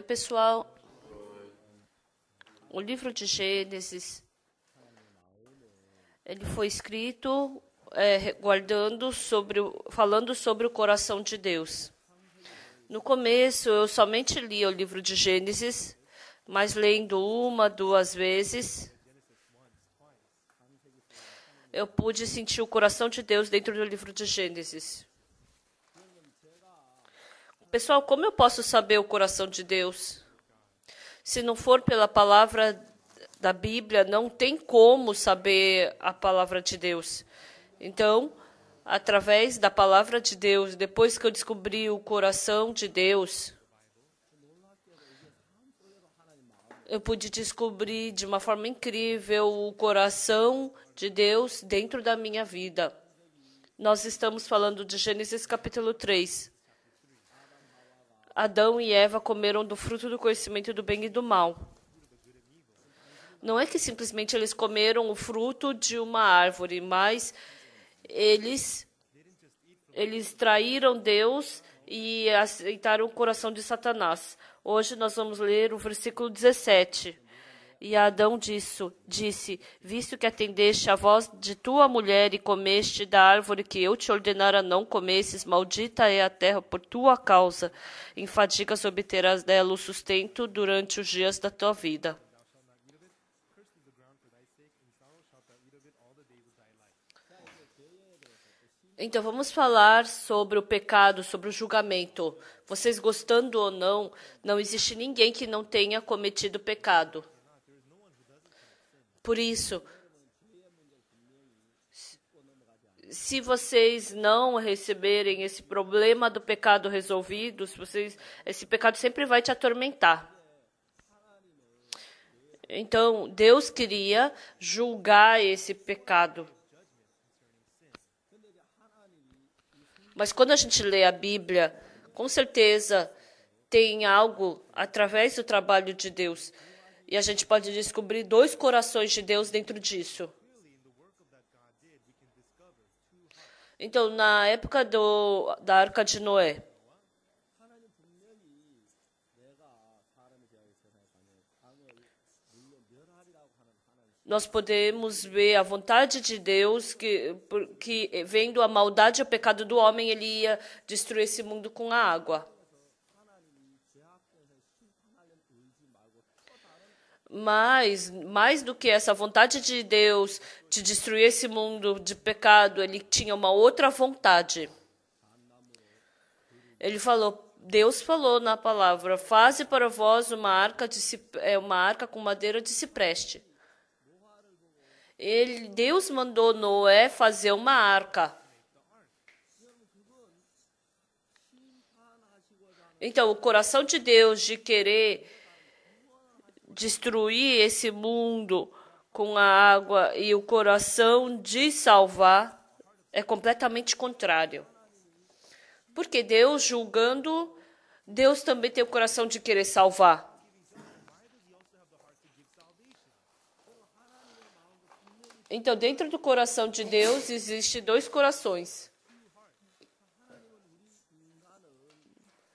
Oi, pessoal. O livro de Gênesis ele foi escrito é, guardando sobre, falando sobre o coração de Deus. No começo eu somente li o livro de Gênesis, mas lendo uma, duas vezes, eu pude sentir o coração de Deus dentro do livro de Gênesis. Pessoal, como eu posso saber o coração de Deus? Se não for pela palavra da Bíblia, não tem como saber a palavra de Deus. Então, através da palavra de Deus, depois que eu descobri o coração de Deus, eu pude descobrir de uma forma incrível o coração de Deus dentro da minha vida. Nós estamos falando de Gênesis capítulo 3. Adão e Eva comeram do fruto do conhecimento do bem e do mal. Não é que simplesmente eles comeram o fruto de uma árvore, mas eles eles traíram Deus e aceitaram o coração de Satanás. Hoje nós vamos ler o versículo 17. E Adão disse: disse: Visto que atendeste à voz de tua mulher e comeste da árvore que eu te ordenara não comesses, maldita é a terra por tua causa. Em fadigas obterás dela o sustento durante os dias da tua vida. Então vamos falar sobre o pecado, sobre o julgamento. Vocês gostando ou não, não existe ninguém que não tenha cometido pecado. Por isso, se vocês não receberem esse problema do pecado resolvido, vocês, esse pecado sempre vai te atormentar. Então, Deus queria julgar esse pecado. Mas quando a gente lê a Bíblia, com certeza tem algo através do trabalho de Deus e a gente pode descobrir dois corações de Deus dentro disso. Então, na época do, da Arca de Noé, nós podemos ver a vontade de Deus, que, que vendo a maldade e o pecado do homem, ele ia destruir esse mundo com a água. Mas, mais do que essa vontade de Deus de destruir esse mundo de pecado, ele tinha uma outra vontade. Ele falou: Deus falou na palavra: Faze para vós uma arca, de, é, uma arca com madeira de cipreste. Ele, Deus mandou Noé fazer uma arca. Então, o coração de Deus de querer destruir esse mundo com a água e o coração de salvar é completamente contrário. Porque Deus julgando, Deus também tem o coração de querer salvar. Então, dentro do coração de Deus existe dois corações.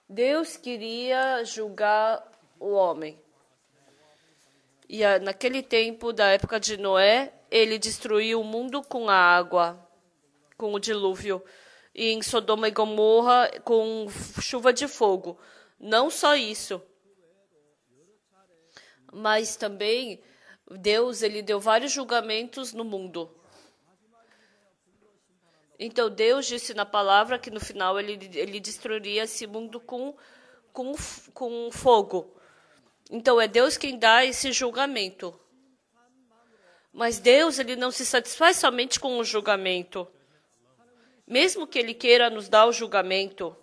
Deus queria julgar o homem. E ah, naquele tempo da época de Noé, ele destruiu o mundo com a água, com o dilúvio, e em Sodoma e Gomorra com chuva de fogo. Não só isso, mas também Deus ele deu vários julgamentos no mundo. Então Deus disse na palavra que no final ele, ele destruiria esse mundo com, com, com fogo. Então é Deus quem dá esse julgamento. Mas Deus ele não se satisfaz somente com o julgamento. Mesmo que ele queira nos dar o julgamento,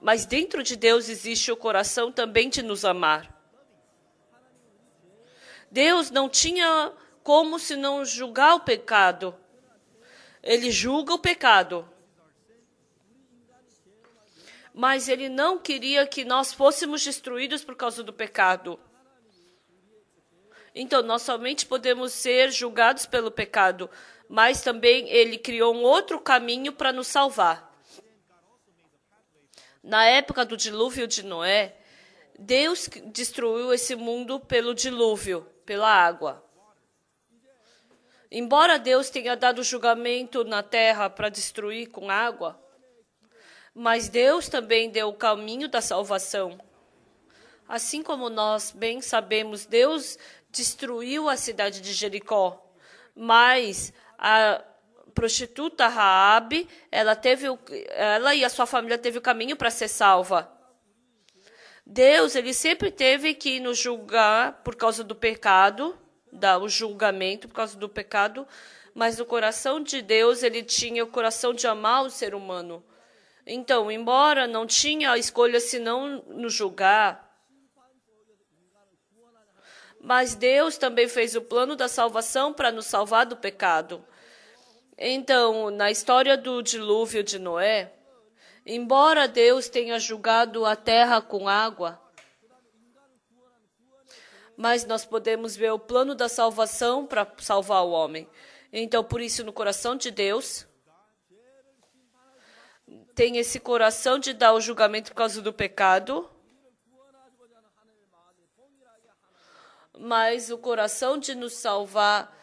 mas dentro de Deus existe o coração também de nos amar. Deus não tinha como se não julgar o pecado. Ele julga o pecado, mas ele não queria que nós fôssemos destruídos por causa do pecado. Então, nós somente podemos ser julgados pelo pecado, mas também ele criou um outro caminho para nos salvar. Na época do dilúvio de Noé, Deus destruiu esse mundo pelo dilúvio, pela água. Embora Deus tenha dado julgamento na terra para destruir com água, mas Deus também deu o caminho da salvação. Assim como nós bem sabemos, Deus destruiu a cidade de Jericó, mas a prostituta Raabe, ela teve o, ela e a sua família teve o caminho para ser salva. Deus, ele sempre teve que nos julgar por causa do pecado, dar o julgamento por causa do pecado, mas no coração de Deus, ele tinha o coração de amar o ser humano. Então, embora não tinha escolha senão nos julgar, mas Deus também fez o plano da salvação para nos salvar do pecado. Então, na história do dilúvio de Noé, embora Deus tenha julgado a terra com água, mas nós podemos ver o plano da salvação para salvar o homem. Então, por isso, no coração de Deus, tem esse coração de dar o julgamento por causa do pecado, mas o coração de nos salvar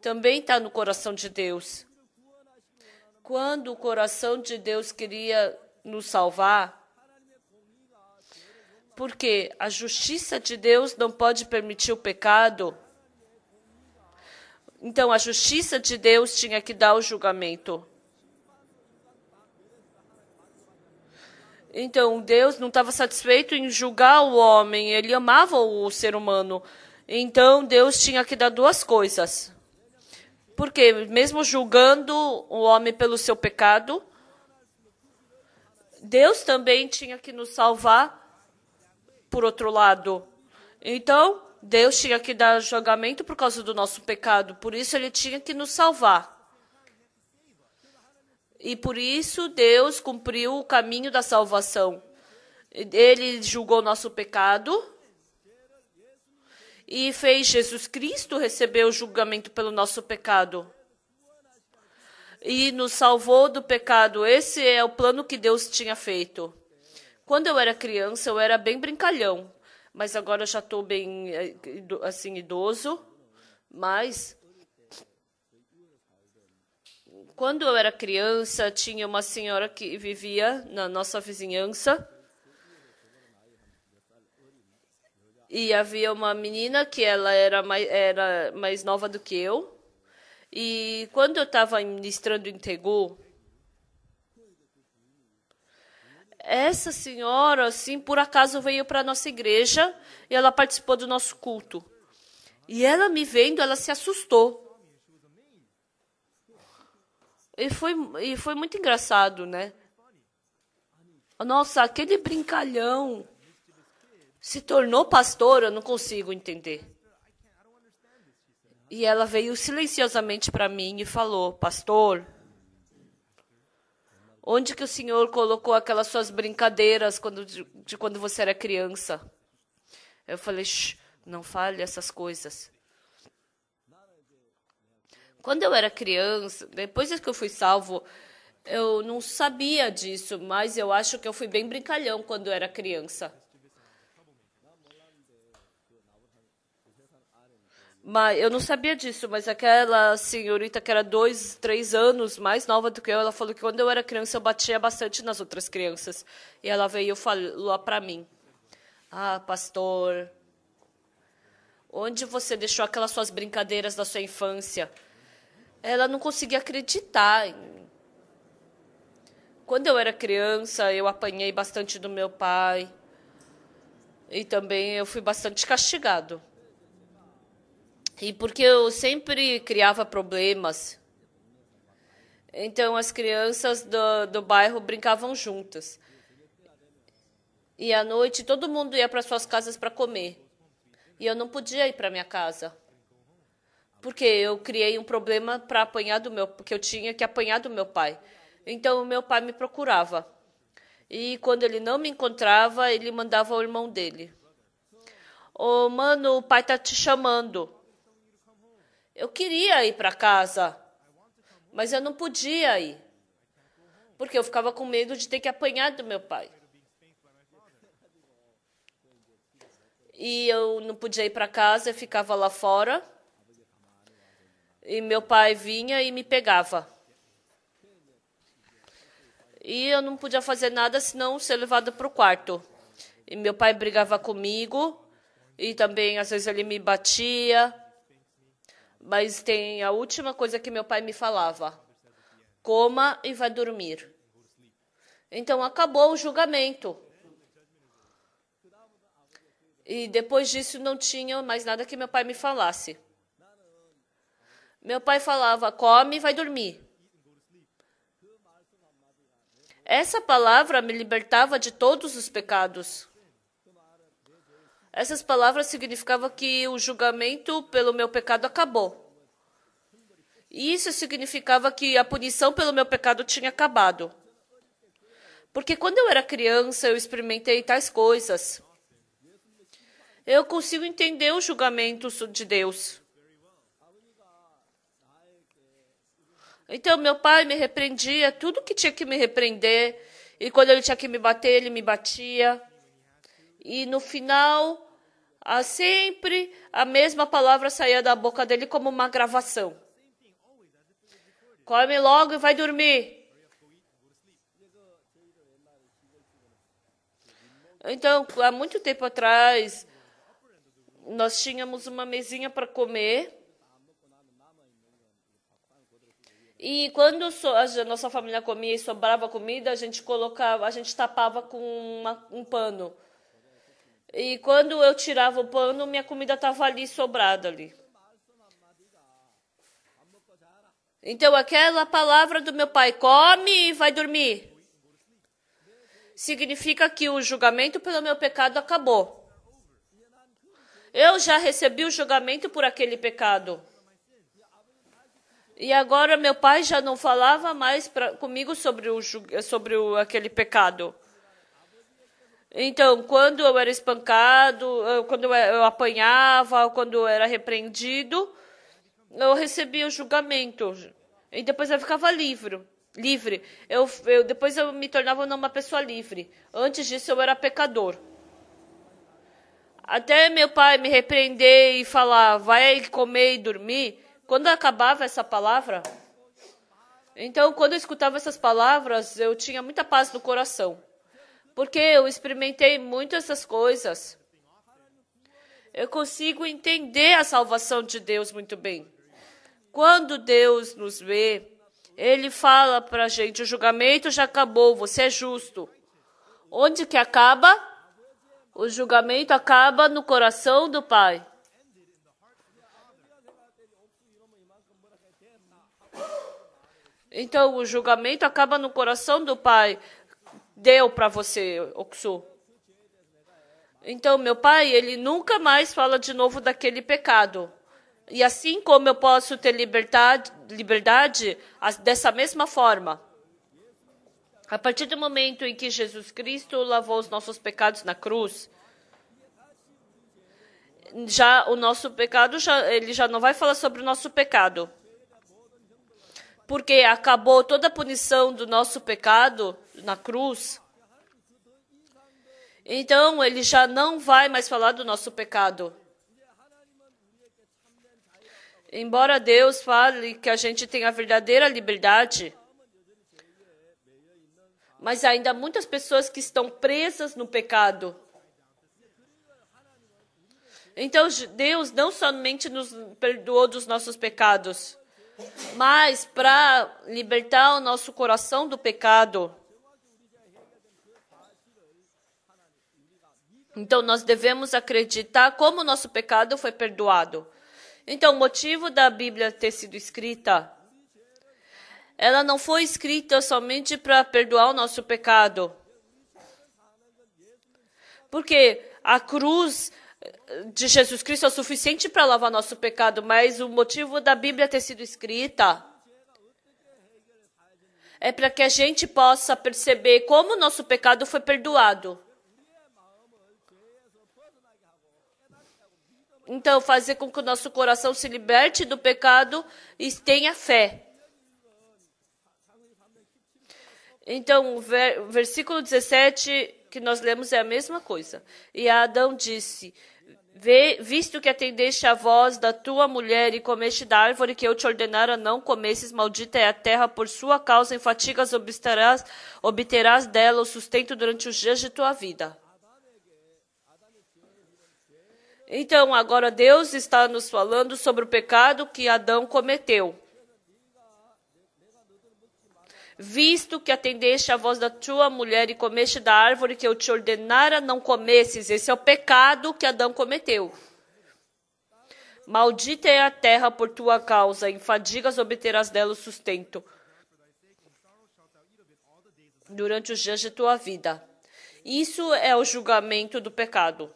também está no coração de Deus. Quando o coração de Deus queria nos salvar, porque a justiça de Deus não pode permitir o pecado. Então, a justiça de Deus tinha que dar o julgamento. Então, Deus não estava satisfeito em julgar o homem, ele amava o ser humano. Então, Deus tinha que dar duas coisas. Porque, mesmo julgando o homem pelo seu pecado, Deus também tinha que nos salvar, por outro lado. Então, Deus tinha que dar julgamento por causa do nosso pecado, por isso ele tinha que nos salvar. E por isso Deus cumpriu o caminho da salvação. Ele julgou nosso pecado e fez Jesus Cristo receber o julgamento pelo nosso pecado. E nos salvou do pecado. Esse é o plano que Deus tinha feito. Quando eu era criança, eu era bem brincalhão, mas agora eu já estou bem eh, assim idoso, mas quando eu era criança, tinha uma senhora que vivia na nossa vizinhança. E havia uma menina que ela era mais, era mais nova do que eu. E quando eu estava ministrando em Tegu, essa senhora, assim, por acaso veio para a nossa igreja e ela participou do nosso culto. E ela me vendo, ela se assustou. E foi, e foi muito engraçado, né? Nossa, aquele brincalhão se tornou pastor, eu não consigo entender. E ela veio silenciosamente para mim e falou: Pastor, onde que o senhor colocou aquelas suas brincadeiras quando, de, de quando você era criança? Eu falei: não fale essas coisas. Quando eu era criança, depois que eu fui salvo, eu não sabia disso, mas eu acho que eu fui bem brincalhão quando eu era criança. Mas eu não sabia disso, mas aquela senhorita que era dois, três anos mais nova do que eu, ela falou que quando eu era criança eu batia bastante nas outras crianças. E ela veio falou para mim: Ah, pastor, onde você deixou aquelas suas brincadeiras da sua infância? ela não conseguia acreditar. Quando eu era criança, eu apanhei bastante do meu pai. E também eu fui bastante castigado. E porque eu sempre criava problemas. Então as crianças do, do bairro brincavam juntas. E à noite todo mundo ia para suas casas para comer. E eu não podia ir para minha casa. Porque eu criei um problema para apanhar do meu, porque eu tinha que apanhar do meu pai. Então o meu pai me procurava. E quando ele não me encontrava, ele mandava o irmão dele. Ô, oh, mano, o pai tá te chamando. Eu queria ir para casa, mas eu não podia ir. Porque eu ficava com medo de ter que apanhar do meu pai. E eu não podia ir para casa, eu ficava lá fora. E meu pai vinha e me pegava. E eu não podia fazer nada senão ser levada para o quarto. E meu pai brigava comigo e também às vezes ele me batia. Mas tem a última coisa que meu pai me falava: coma e vai dormir. Então acabou o julgamento. E depois disso não tinha mais nada que meu pai me falasse. Meu pai falava: come e vai dormir. Essa palavra me libertava de todos os pecados. Essas palavras significavam que o julgamento pelo meu pecado acabou. E isso significava que a punição pelo meu pecado tinha acabado. Porque quando eu era criança, eu experimentei tais coisas. Eu consigo entender o julgamento de Deus. Então, meu pai me repreendia, tudo que tinha que me repreender. E quando ele tinha que me bater, ele me batia. E no final, ah, sempre a mesma palavra saía da boca dele como uma gravação. Come logo e vai dormir. Então, há muito tempo atrás, nós tínhamos uma mesinha para comer E quando so, a nossa família comia e sobrava comida, a gente colocava, a gente tapava com uma, um pano. E quando eu tirava o pano, minha comida estava ali sobrada ali. Então aquela palavra do meu pai, come e vai dormir, significa que o julgamento pelo meu pecado acabou. Eu já recebi o julgamento por aquele pecado. E agora meu pai já não falava mais pra, comigo sobre, o, sobre o, aquele pecado. Então, quando eu era espancado, quando eu apanhava, quando eu era repreendido, eu recebia o julgamento. E depois eu ficava livre. Livre. Eu, eu, depois eu me tornava uma pessoa livre. Antes disso, eu era pecador. Até meu pai me repreender e falar, vai comer e dormir. Quando acabava essa palavra, então quando eu escutava essas palavras, eu tinha muita paz no coração, porque eu experimentei muito essas coisas. Eu consigo entender a salvação de Deus muito bem. Quando Deus nos vê, ele fala para a gente: o julgamento já acabou, você é justo. Onde que acaba? O julgamento acaba no coração do Pai. Então o julgamento acaba no coração do pai. Deu para você, Oxu. Então meu pai, ele nunca mais fala de novo daquele pecado. E assim como eu posso ter liberdade, liberdade dessa mesma forma. A partir do momento em que Jesus Cristo lavou os nossos pecados na cruz, já o nosso pecado já, ele já não vai falar sobre o nosso pecado porque acabou toda a punição do nosso pecado na cruz. Então ele já não vai mais falar do nosso pecado. Embora Deus fale que a gente tem a verdadeira liberdade, mas ainda há muitas pessoas que estão presas no pecado. Então Deus não somente nos perdoou dos nossos pecados, mas para libertar o nosso coração do pecado, então nós devemos acreditar como o nosso pecado foi perdoado. Então, o motivo da Bíblia ter sido escrita, ela não foi escrita somente para perdoar o nosso pecado. Porque a cruz de Jesus Cristo é suficiente para lavar nosso pecado, mas o motivo da Bíblia ter sido escrita é para que a gente possa perceber como nosso pecado foi perdoado. Então, fazer com que o nosso coração se liberte do pecado e tenha fé. Então, o versículo 17 que nós lemos é a mesma coisa. E Adão disse: visto que atendeste à voz da tua mulher e comeste da árvore que eu te ordenara não comesses, maldita é a terra por sua causa, em fatigas obterás, obterás dela o sustento durante os dias de tua vida. Então, agora Deus está nos falando sobre o pecado que Adão cometeu visto que atendeste à voz da tua mulher e comeste da árvore que eu te ordenara não comesses. Esse é o pecado que Adão cometeu. Maldita é a terra por tua causa, em fadigas obterás dela o sustento durante os dias de tua vida. Isso é o julgamento do pecado.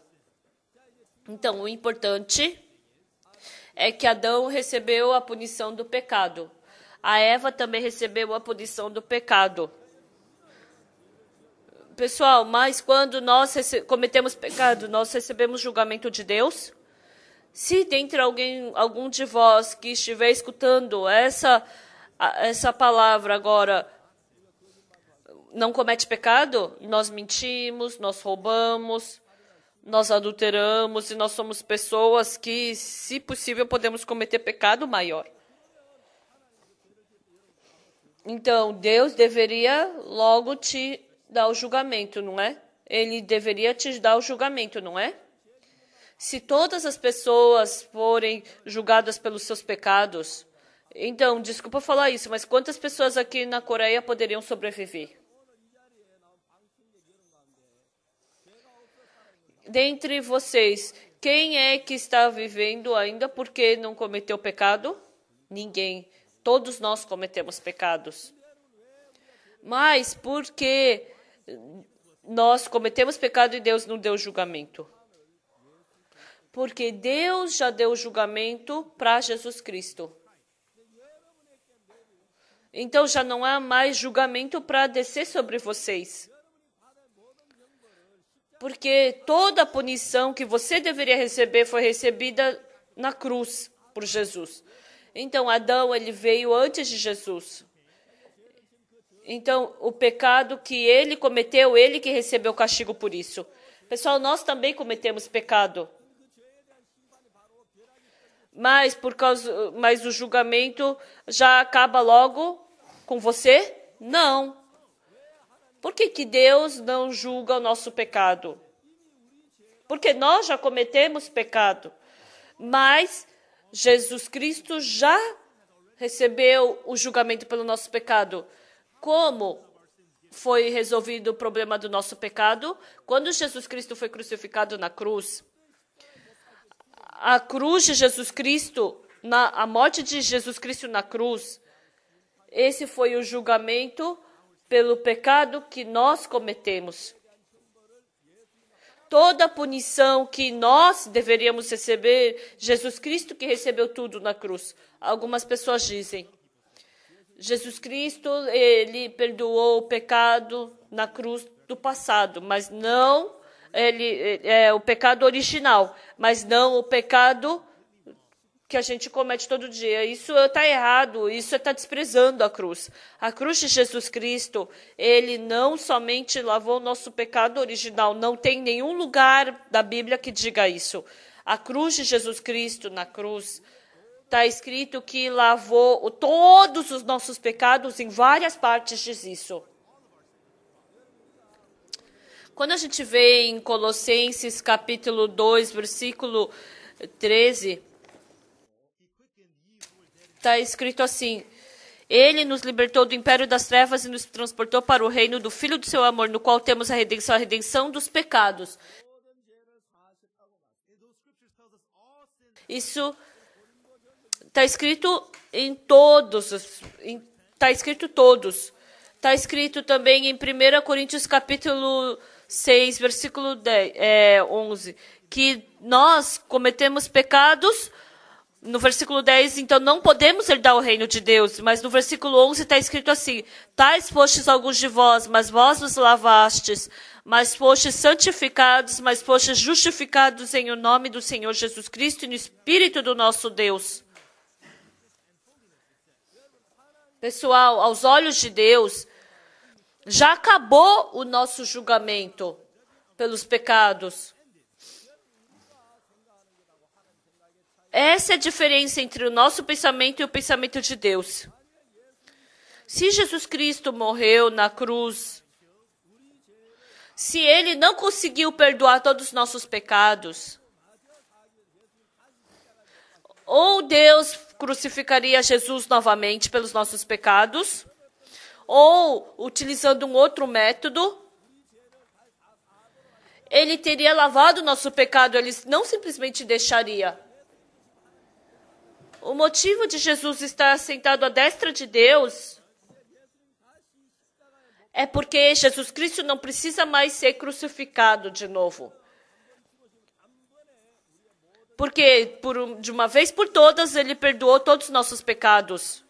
Então, o importante é que Adão recebeu a punição do pecado a Eva também recebeu a punição do pecado. Pessoal, mas quando nós cometemos pecado, nós recebemos julgamento de Deus? Se dentre alguém, algum de vós que estiver escutando essa, essa palavra agora, não comete pecado, nós mentimos, nós roubamos, nós adulteramos e nós somos pessoas que, se possível, podemos cometer pecado maior. Então, Deus deveria logo te dar o julgamento, não é? Ele deveria te dar o julgamento, não é? Se todas as pessoas forem julgadas pelos seus pecados, então, desculpa falar isso, mas quantas pessoas aqui na Coreia poderiam sobreviver? Dentre vocês, quem é que está vivendo ainda porque não cometeu pecado? Ninguém. Todos nós cometemos pecados. Mas porque nós cometemos pecado e Deus não deu julgamento? Porque Deus já deu julgamento para Jesus Cristo. Então já não há mais julgamento para descer sobre vocês. Porque toda a punição que você deveria receber foi recebida na cruz por Jesus. Então Adão ele veio antes de Jesus. Então o pecado que ele cometeu, ele que recebeu o castigo por isso. Pessoal, nós também cometemos pecado. Mas por causa, mas o julgamento já acaba logo com você? Não. Por que, que Deus não julga o nosso pecado? Porque nós já cometemos pecado. Mas Jesus Cristo já recebeu o julgamento pelo nosso pecado. Como foi resolvido o problema do nosso pecado? Quando Jesus Cristo foi crucificado na cruz, a cruz de Jesus Cristo, na, a morte de Jesus Cristo na cruz, esse foi o julgamento pelo pecado que nós cometemos toda a punição que nós deveríamos receber, Jesus Cristo que recebeu tudo na cruz. Algumas pessoas dizem: Jesus Cristo, ele perdoou o pecado na cruz do passado, mas não ele, é, é o pecado original, mas não o pecado que a gente comete todo dia. Isso está errado, isso está desprezando a cruz. A cruz de Jesus Cristo, ele não somente lavou o nosso pecado original, não tem nenhum lugar da Bíblia que diga isso. A cruz de Jesus Cristo na cruz está escrito que lavou todos os nossos pecados, em várias partes diz isso. Quando a gente vê em Colossenses capítulo 2, versículo 13, está escrito assim: Ele nos libertou do império das trevas e nos transportou para o reino do Filho do seu amor, no qual temos a redenção, a redenção dos pecados. Isso está escrito em todos, está escrito todos. Está escrito também em 1 Coríntios capítulo 6, versículo 10, é, 11, que nós cometemos pecados no versículo 10, então não podemos herdar o reino de Deus, mas no versículo 11 está escrito assim: Tais fostes alguns de vós, mas vós vos lavastes, mas fostes santificados, mas fostes justificados em o nome do Senhor Jesus Cristo e no Espírito do nosso Deus. Pessoal, aos olhos de Deus, já acabou o nosso julgamento pelos pecados. Essa é a diferença entre o nosso pensamento e o pensamento de Deus. Se Jesus Cristo morreu na cruz, se ele não conseguiu perdoar todos os nossos pecados, ou Deus crucificaria Jesus novamente pelos nossos pecados, ou utilizando um outro método, ele teria lavado nosso pecado, ele não simplesmente deixaria. O motivo de Jesus estar sentado à destra de Deus é porque Jesus Cristo não precisa mais ser crucificado de novo. Porque por, de uma vez por todas ele perdoou todos os nossos pecados.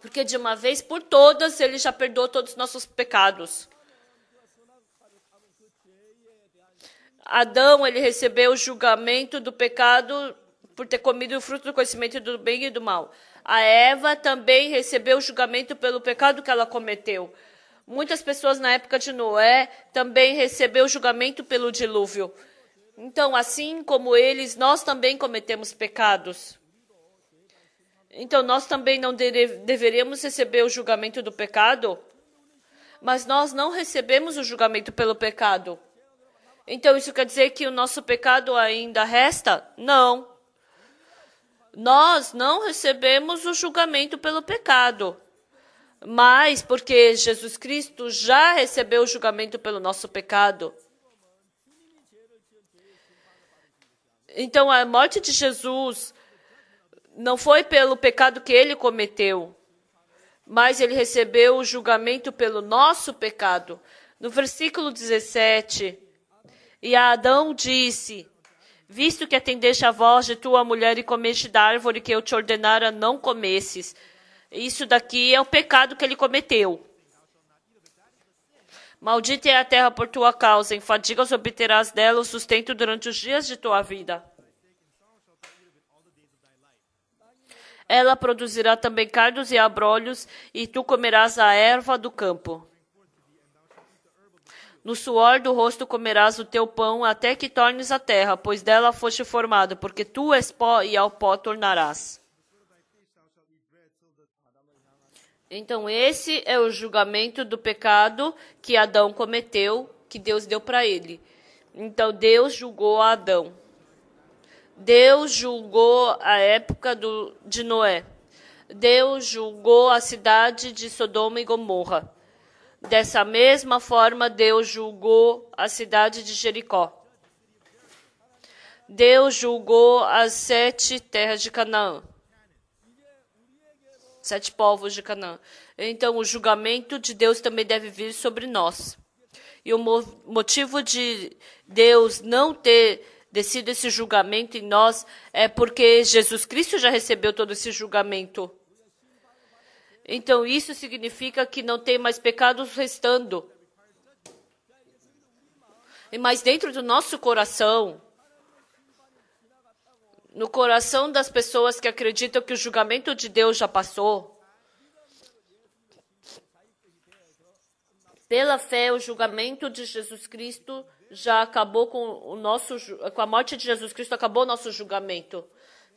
Porque de uma vez por todas ele já perdoou todos os nossos pecados. Adão ele recebeu o julgamento do pecado por ter comido o fruto do conhecimento do bem e do mal. A Eva também recebeu o julgamento pelo pecado que ela cometeu. Muitas pessoas na época de Noé também recebeu o julgamento pelo dilúvio. Então, assim como eles, nós também cometemos pecados. Então, nós também não deve, deveríamos receber o julgamento do pecado, mas nós não recebemos o julgamento pelo pecado. Então, isso quer dizer que o nosso pecado ainda resta? Não nós não recebemos o julgamento pelo pecado. Mas porque Jesus Cristo já recebeu o julgamento pelo nosso pecado. Então a morte de Jesus não foi pelo pecado que ele cometeu, mas ele recebeu o julgamento pelo nosso pecado. No versículo 17, e Adão disse: visto que atendeste a voz de tua mulher e comeste da árvore que eu te ordenara não comesses. Isso daqui é o pecado que ele cometeu. Maldita é a terra por tua causa, em fadigas obterás dela o sustento durante os dias de tua vida. Ela produzirá também cardos e abrolhos, e tu comerás a erva do campo. No suor do rosto comerás o teu pão, até que tornes a terra, pois dela foste formado, porque tu és pó e ao pó tornarás. Então, esse é o julgamento do pecado que Adão cometeu, que Deus deu para ele. Então, Deus julgou a Adão. Deus julgou a época do, de Noé. Deus julgou a cidade de Sodoma e Gomorra. Dessa mesma forma, Deus julgou a cidade de Jericó. Deus julgou as sete terras de Canaã. Sete povos de Canaã. Então, o julgamento de Deus também deve vir sobre nós. E o motivo de Deus não ter descido esse julgamento em nós é porque Jesus Cristo já recebeu todo esse julgamento. Então, isso significa que não tem mais pecados restando. Mas dentro do nosso coração, no coração das pessoas que acreditam que o julgamento de Deus já passou, pela fé, o julgamento de Jesus Cristo já acabou com o nosso com a morte de Jesus Cristo acabou o nosso julgamento.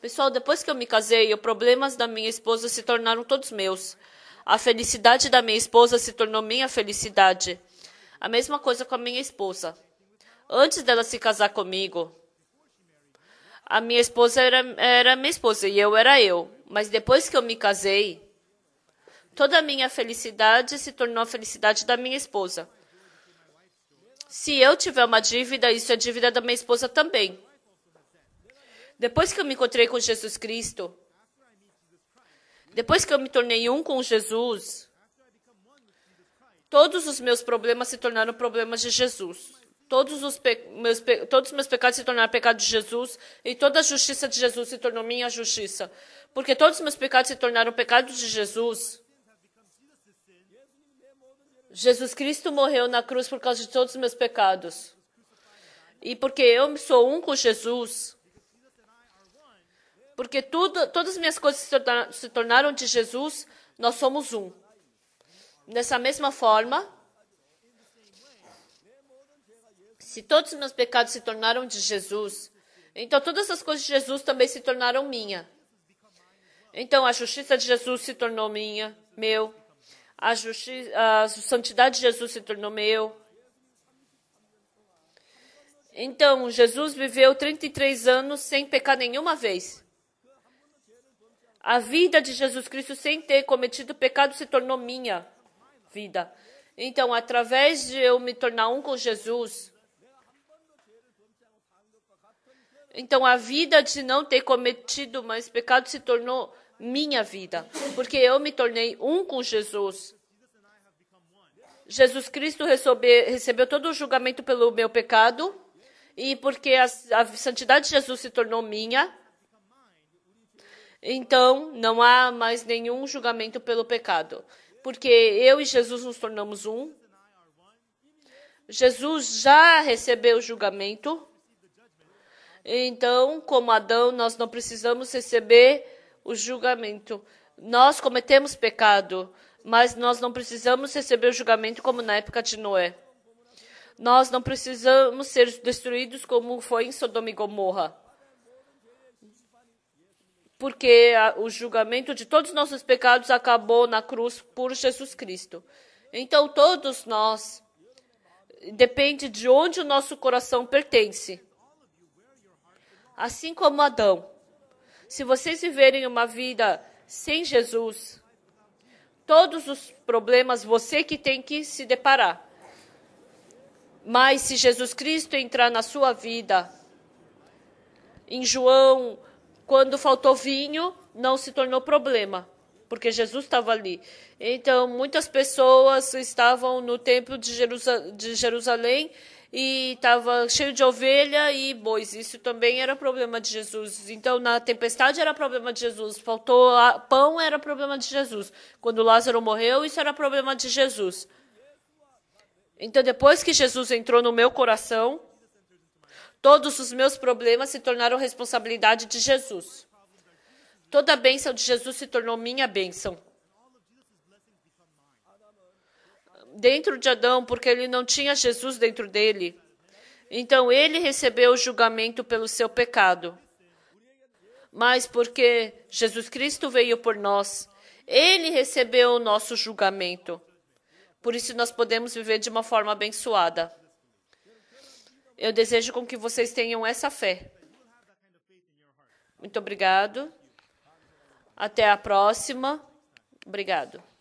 Pessoal, depois que eu me casei, os problemas da minha esposa se tornaram todos meus. A felicidade da minha esposa se tornou minha felicidade. A mesma coisa com a minha esposa. Antes dela se casar comigo, a minha esposa era, era minha esposa e eu era eu. Mas depois que eu me casei, toda a minha felicidade se tornou a felicidade da minha esposa. Se eu tiver uma dívida, isso é dívida da minha esposa também. Depois que eu me encontrei com Jesus Cristo, depois que eu me tornei um com Jesus, todos os meus problemas se tornaram problemas de Jesus. Todos os meus, pe todos meus pecados se tornaram pecados de Jesus e toda a justiça de Jesus se tornou minha justiça. Porque todos os meus pecados se tornaram pecados de Jesus. Jesus Cristo morreu na cruz por causa de todos os meus pecados. E porque eu sou um com Jesus, porque tudo, todas as minhas coisas se tornaram, se tornaram de Jesus, nós somos um. Nessa mesma forma, se todos os meus pecados se tornaram de Jesus, então todas as coisas de Jesus também se tornaram minha. Então a justiça de Jesus se tornou minha, meu. A, justiça, a santidade de Jesus se tornou meu. Então Jesus viveu 33 anos sem pecar nenhuma vez. A vida de Jesus Cristo, sem ter cometido pecado, se tornou minha vida. Então, através de eu me tornar um com Jesus, então a vida de não ter cometido mais pecado se tornou minha vida, porque eu me tornei um com Jesus. Jesus Cristo recebeu, recebeu todo o julgamento pelo meu pecado, e porque a, a santidade de Jesus se tornou minha, então, não há mais nenhum julgamento pelo pecado, porque eu e Jesus nos tornamos um. Jesus já recebeu o julgamento. Então, como Adão, nós não precisamos receber o julgamento. Nós cometemos pecado, mas nós não precisamos receber o julgamento como na época de Noé. Nós não precisamos ser destruídos como foi em Sodoma e Gomorra porque o julgamento de todos os nossos pecados acabou na cruz por Jesus Cristo. Então, todos nós, depende de onde o nosso coração pertence. Assim como Adão, se vocês viverem uma vida sem Jesus, todos os problemas você que tem que se deparar. Mas se Jesus Cristo entrar na sua vida, em João quando faltou vinho, não se tornou problema, porque Jesus estava ali. Então, muitas pessoas estavam no templo de, Jerusa de Jerusalém e estava cheio de ovelha e bois. Isso também era problema de Jesus. Então, na tempestade era problema de Jesus. Faltou pão, era problema de Jesus. Quando Lázaro morreu, isso era problema de Jesus. Então, depois que Jesus entrou no meu coração, Todos os meus problemas se tornaram responsabilidade de Jesus. Toda a bênção de Jesus se tornou minha bênção. Dentro de Adão, porque ele não tinha Jesus dentro dele. Então ele recebeu o julgamento pelo seu pecado. Mas porque Jesus Cristo veio por nós, ele recebeu o nosso julgamento. Por isso nós podemos viver de uma forma abençoada. Eu desejo com que vocês tenham essa fé. Muito obrigado. Até a próxima. Obrigado.